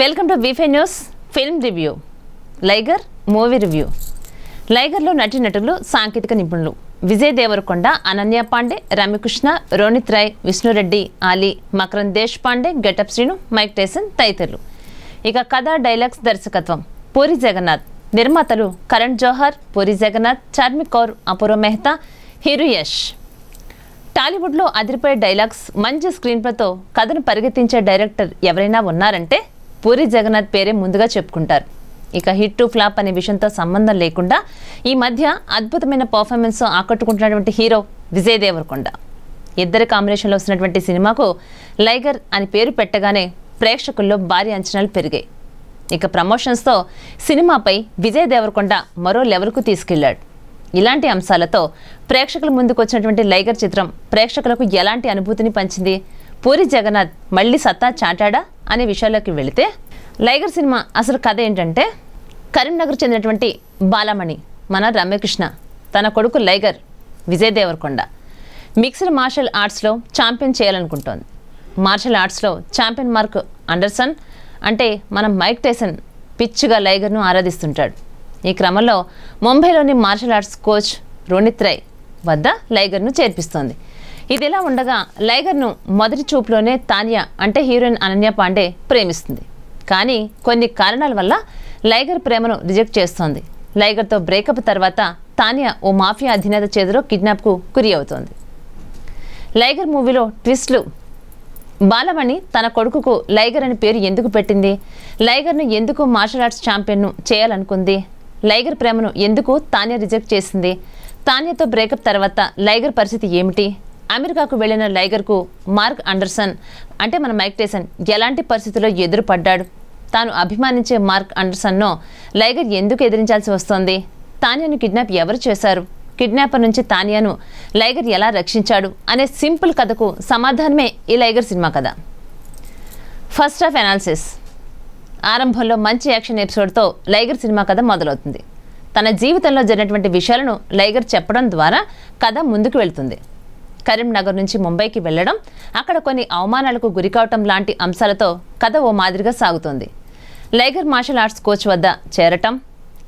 welcome to బీఫే news film review Liger movie review లైగర్లో నటి నటులు సాంకేతిక నిపుణులు Vijay Devarakonda Ananya Pandey Ramyakrishna Ronit Roy Vishnu Reddy Ali Makarand Desh Pande getup Srinu Mike Tyson తదితరులు ఇక కథ డైలాగ్స్ దర్శకత్వం పూరి జగన్నాథ్ నిర్మాతలు కరణ్ జోహర్ పూరి జగన్నాథ్ చార్మి కౌర్ అపూర్వ మెహతా హీరో యష్ టాలీవుడ్లో అదిరిపోయే డైలాగ్స్ మంచి స్క్రీన్ప్లేతో కథను పరిగెత్తించే డైరెక్టర్ ఎవరైనా ఉన్నారంటే పూరి జగన్నాథ్ పేరే ముందుగా చెప్పుకుంటారు ఇక హిట్ టు ఫ్లాప్ అనే విషయంతో సంబంధం లేకుండా ఈ మధ్య అద్భుతమైన పర్ఫార్మెన్స్ ఆకట్టుకుంటున్నటువంటి హీరో విజయ్ దేవరకొండ ఇద్దరు కాంబినేషన్లో వస్తున్నటువంటి సినిమాకు లైగర్ అని పేరు పెట్టగానే ప్రేక్షకుల్లో భారీ అంచనాలు పెరిగాయి ఇక ప్రమోషన్స్తో సినిమాపై విజయ్ దేవరకొండ మరో లెవెల్కు తీసుకెళ్లాడు ఇలాంటి అంశాలతో ప్రేక్షకుల ముందుకు వచ్చినటువంటి లైగర్ చిత్రం ప్రేక్షకులకు ఎలాంటి అనుభూతిని పంచింది పూరి జగన్నాథ్ మళ్ళీ సత్తా చాటాడా అనే విషయాల్లోకి వెళితే లైగర్ సినిమా అసలు కథ ఏంటంటే కరీంనగర్ చెందినటువంటి బాలమణి మన రమ్యకృష్ణ తన కొడుకు లైగర్ విజయ్ దేవరకొండ మిక్స్డ్ మార్షల్ ఆర్ట్స్లో ఛాంపియన్ చేయాలనుకుంటోంది మార్షల్ ఆర్ట్స్లో ఛాంపియన్ మార్క్ అండర్సన్ అంటే మన మైక్ టైసన్ పిచ్చిగా లైగర్ను ఆరాధిస్తుంటాడు ఈ క్రమంలో ముంబైలోని martial arts coach Ronit Roy వద్ద లైగర్ను చేర్పిస్తోంది ఇదిలా ఉండగా లైగర్ను మొదటి చూపులోనే తానియా అంటే హీరోయిన్ అనన్య పాండే ప్రేమిస్తుంది కానీ కొన్ని కారణాల వల్ల లైగర్ ప్రేమను రిజెక్ట్ చేస్తోంది లైగర్తో బ్రేకప్ తర్వాత తానియా ఓ మాఫియా అధినేత చేతిలో కిడ్నాప్కు గురి అవుతోంది లైగర్ మూవీలో ట్విస్ట్లు బాలమణి తన కొడుకుకు లైగర్ అని పేరు ఎందుకు పెట్టింది లైగర్ను ఎందుకు మార్షల్ ఆర్ట్స్ ఛాంపియన్ను చేయాలనుకుంది లైగర్ ప్రేమను ఎందుకు తానియా రిజెక్ట్ చేసింది తానియాతో బ్రేకప్ తర్వాత లైగర్ పరిస్థితి ఏమిటి అమెరికాకు వెళ్లిన లైగర్కు మార్క్ అండర్సన్ అంటే మన మైక్ టేసన్ ఎలాంటి పరిస్థితుల్లో ఎదురుపడ్డాడు తాను అభిమానించే మార్క్ అండర్సన్ను లైగర్ ఎందుకు ఎదిరించాల్సి వస్తోంది తానియాను కిడ్నాప్ ఎవరు చేశారు కిడ్నాపర్ నుంచి తానియాను లైగర్ ఎలా రక్షించాడు అనే సింపుల్ కథకు సమాధానమే ఈ లైగర్ సినిమా కథ ఫస్ట్ ఆఫ్ అనాలిసిస్ ఆరంభంలో మంచి యాక్షన్ ఎపిసోడ్తో లైగర్ సినిమా కథ మొదలవుతుంది తన జీవితంలో జరిగినటువంటి విషయాలను లైగర్ చెప్పడం ద్వారా కథ ముందుకు వెళ్తుంది కరీంనగర్ నుంచి ముంబైకి వెళ్లడం అక్కడ కొన్ని అవమానాలకు గురికావటం లాంటి అంశాలతో కథ ఓ మాదిరిగా సాగుతుంది లైగర్ మార్షల్ ఆర్ట్స్ కోచ్ వద్ద చేరటం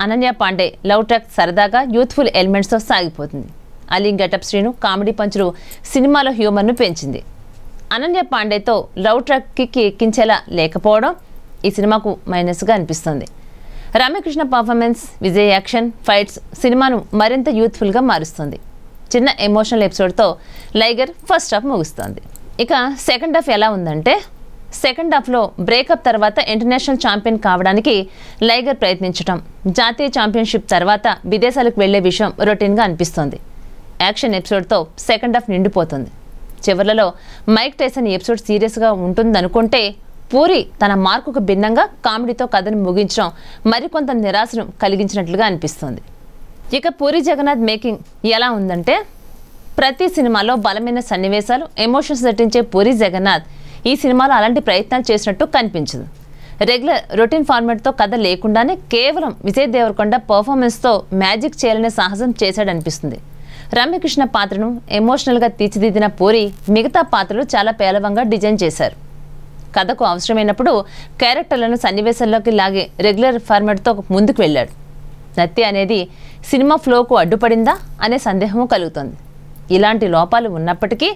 అనన్య పాండే లవ్ ట్రాక్ సరదాగా యూత్ఫుల్ ఎలిమెంట్స్తో సాగిపోతుంది అలీ గటప్ శ్రీను కామెడీ పంచులు సినిమాలో హ్యూమర్ను పెంచింది అనన్య పాండేతో లవ్ ట్రాక్కి ఎక్కించేలా లేకపోవడం ఈ సినిమాకు మైనస్గా అనిపిస్తుంది Ramakrishna performance Vijay action fights సినిమాను మరింత యూత్ఫుల్గా మారుస్తుంది చిన్న ఎమోషనల్ ఎపిసోడ్తో లైగర్ ఫస్ట్ హాఫ్ ముగుస్తుంది ఇక సెకండ్ హాఫ్ ఎలా ఉందంటే సెకండ్ హాఫ్లో బ్రేకప్ తర్వాత ఇంటర్నేషనల్ ఛాంపియన్ కావడానికి లైగర్ ప్రయత్నించడం జాతీయ ఛాంపియన్షిప్ తర్వాత విదేశాలకు వెళ్లే విషయం రొటీన్గా అనిపిస్తోంది యాక్షన్ ఎపిసోడ్తో సెకండ్ హాఫ్ నిండిపోతుంది చివరిలో మైక్ టైసన్ ఎపిసోడ్ సీరియస్గా ఉంటుందనుకుంటే పూరి తన మార్కుకు భిన్నంగా కామెడీతో కథను ముగించడం మరికొంత నిరాశను కలిగించినట్లుగా అనిపిస్తుంది ఇక పూరి జగన్నాథ్ మేకింగ్ ఎలా ఉందంటే ప్రతి సినిమాలో బలమైన సన్నివేశాలు ఎమోషన్స్ నటించే పూరి జగన్నాథ్ ఈ సినిమాలో అలాంటి ప్రయత్నాలు చేసినట్టు కనిపించదు రెగ్యులర్ రొటీన్ ఫార్మాట్తో కథ లేకుండానే కేవలం విజయ్ దేవరకొండ పర్ఫార్మెన్స్తో మ్యాజిక్ చేయాలనే సాహసం చేశాడనిపిస్తుంది రమ్యకృష్ణ పాత్రను ఎమోషనల్గా తీర్చిదిద్దిన పూరి మిగతా పాత్రలు చాలా పేలవంగా డిజైన్ చేశారు కథకు అవసరమైనప్పుడు క్యారెక్టర్లను సన్నివేశాల్లోకి లాగే రెగ్యులర్ ఫార్మాట్తో ముందుకు వెళ్ళాడు నత్య అనేది సినిమా ఫ్లోకు అడ్డుపడిందా అనే సందేహం కలుగుతోంది ఇలాంటి లోపాలు ఉన్నప్పటికీ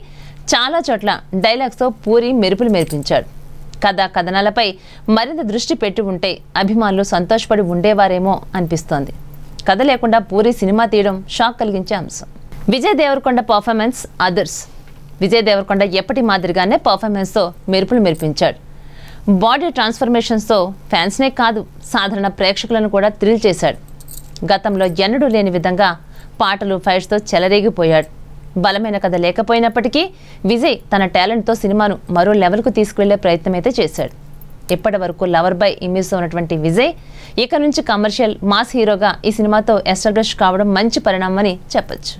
చాలా చోట్ల డైలాగ్స్తో పూరి మెరుపులు మెరిపించాడు కథ కథనాలపై మరింత దృష్టి పెట్టి ఉంటే అభిమానులు సంతోషపడి ఉండేవారేమో అనిపిస్తోంది కథ లేకుండా పూరి సినిమా తీయడం షాక్ కలిగించే అంశం విజయ్ దేవరకొండ పర్ఫార్మెన్స్ అదర్స్ విజయ్ దేవరకొండ ఎప్పటి మాదిరిగానే పర్ఫార్మెన్స్తో మెరుపులు మెరిపించాడు బాడీ ట్రాన్స్ఫర్మేషన్స్తో ఫ్యాన్స్నే కాదు సాధారణ ప్రేక్షకులను కూడా థ్రిల్ చేశాడు గతంలో ఎన్నడూ లేని విధంగా పాటలు ఫైర్స్తో చెలరేగిపోయాడు బలమైన కథ లేకపోయినప్పటికీ విజయ్ తన టాలెంట్తో సినిమాను మరో లెవెల్కు తీసుకువెళ్లే ప్రయత్నం అయితే చేశాడు ఇప్పటి వరకు లవర్ బై ఇమేజ్ ఉన్నటువంటి విజయ్ ఇక నుంచి కమర్షియల్ మాస్ హీరోగా ఈ సినిమాతో ఎస్టాబ్లిష్ కావడం మంచి పరిణామమని చెప్పచ్చు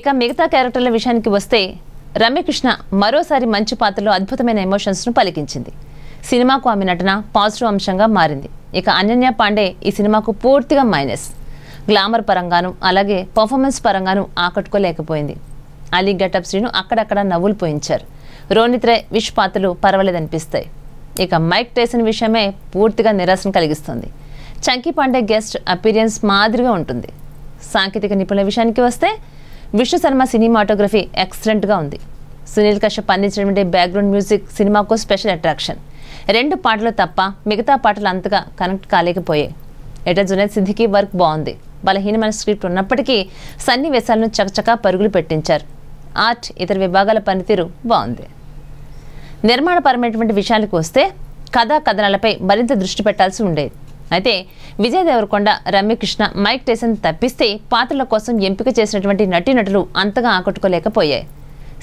ఇక మిగతా క్యారెక్టర్ల విషయానికి వస్తే రమ్యకృష్ణ మరోసారి మంచి పాత్రలో అద్భుతమైన ఎమోషన్స్ను పలికించింది సినిమాకు ఆమె నటన పాజిటివ్ అంశంగా మారింది ఇక అనన్య పాండే ఈ సినిమాకు పూర్తిగా మైనస్ గ్లామర్ పరంగాను అలాగే పర్ఫార్మెన్స్ పరంగాను ఆకట్టుకోలేకపోయింది అలీ గటప్ శ్రీను అక్కడక్కడ నవ్వులు పోయించారు రోనిత్ రే విష్ పాత్రలు పర్వాలేదనిపిస్తాయి ఇక మైక్ టేసన్ విషయమే పూర్తిగా నిరాశను కలిగిస్తుంది చంకీ పాండే గెస్ట్ అపీరియన్స్ మాదిరిగా ఉంటుంది సాంకేతిక నిపుణుల విషయానికి వస్తే విష్ణు శర్మ సినిమాటోగ్రఫీ ఎక్సలెంట్గా ఉంది సునీల్ కశ్యప్ అందించినటువంటి బ్యాక్గ్రౌండ్ మ్యూజిక్ సినిమాకు స్పెషల్ అట్రాక్షన్ రెండు పాటలు తప్ప మిగతా పాటలు అంతగా కనెక్ట్ కాలేకపోయాయి ఎట జునేద్ సిద్ధికి వర్క్ బాగుంది బలహీనమైన స్క్రిప్ట్ ఉన్నప్పటికీ సన్నివేశాలను చకచకా పరుగులు పెట్టించారు ఆర్ట్ ఇతర విభాగాల పనితీరు బాగుంది నిర్మాణపరమైనటువంటి విషయాలకు వస్తే కథా కథనాలపై మరింత దృష్టి పెట్టాల్సి ఉండేది అయితే విజయ్ దేవరకొండ రమ్యకృష్ణ మైక్ టేసన్ తప్పిస్తే పాత్రల కోసం ఎంపిక చేసినటువంటి నటీనటులు అంతగా ఆకట్టుకోలేకపోయాయి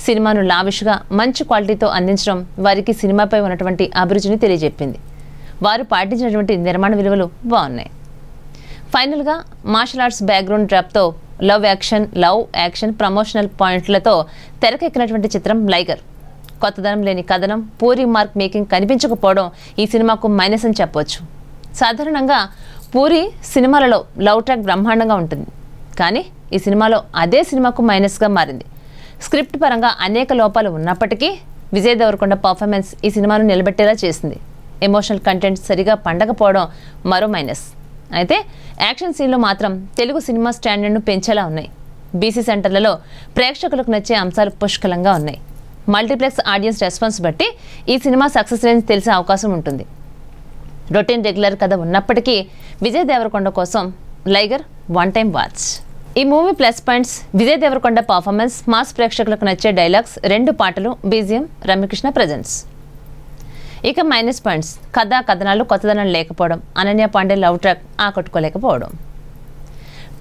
సినిమాను లావిష్గా మంచి క్వాలిటీతో అందించడం వారికి సినిమాపై ఉన్నటువంటి అభిరుచిని తెలియజెప్పింది వారు పాటించినటువంటి నిర్మాణ విలువలు బాగున్నాయి ఫైనల్గా మార్షల్ ఆర్ట్స్ బ్యాక్గ్రౌండ్ డ్రాప్తో love action love action promotional పాయింట్లతో తెరకెక్కినటువంటి చిత్రం లైగర్ కొత్తదనం లేని కథనం పూరి మార్క్ మేకింగ్ కనిపించకపోవడం ఈ సినిమాకు మైనస్ అని చెప్పవచ్చు సాధారణంగా పూరి సినిమాలలో లవ్ ట్రాక్ బ్రహ్మాండంగా ఉంటుంది కానీ ఈ సినిమాలో అదే సినిమాకు మైనస్గా మారింది స్క్రిప్ట్ పరంగా అనేక లోపాలు ఉన్నప్పటికీ విజయ్ దేవరకొండ పర్ఫార్మెన్స్ ఈ సినిమాను నిలబెట్టేలా చేసింది ఎమోషనల్ కంటెంట్ సరిగా పండకపోవడం మరో మైనస్ అయితే యాక్షన్ సీన్లు మాత్రం తెలుగు సినిమా స్టాండర్డ్ను పెంచేలా ఉన్నాయి బీసీ సెంటర్లలో ప్రేక్షకులకు నచ్చే అంశాలు పుష్కలంగా ఉన్నాయి మల్టీప్లెక్స్ ఆడియన్స్ రెస్పాన్స్ బట్టి ఈ సినిమా సక్సెస్ రేంజ్ తెలిసే అవకాశం ఉంటుంది రొటీన్ రెగ్యులర్ కథ ఉన్నప్పటికీ విజయ్ దేవరకొండ కోసం లైగర్ వన్ టైం వాచ్ ఈ movie plus points Vijay Deverakonda performance mass ప్రేక్షకులకు నచ్చే డైలాగ్స్ రెండు పాటలు బీజియం రమ్యకృష్ణ ప్రజెన్స్ ఇక మైనస్ పాయింట్స్ కథ కథనాలు కొత్తదనం లేకపోవడం అనన్య పాండే లవ్ ట్రాక్ ఆకట్టుకోలేకపోవడం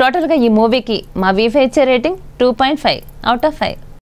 టోటల్గా ఈ మూవీకి మా వీఫై ఇచ్చే rating two point five out of five